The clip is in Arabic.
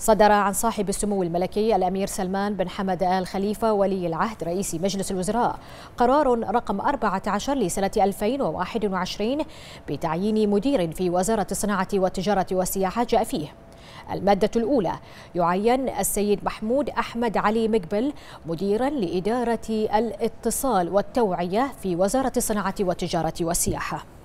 صدر عن صاحب السمو الملكي الأمير سلمان بن حمد آل خليفة ولي العهد رئيس مجلس الوزراء قرار رقم 14 لسنة 2021 بتعيين مدير في وزارة الصناعة والتجارة والسياحة جاء فيه المادة الأولى يعين السيد محمود أحمد علي مقبل مديرا لإدارة الاتصال والتوعية في وزارة الصناعة والتجارة والسياحة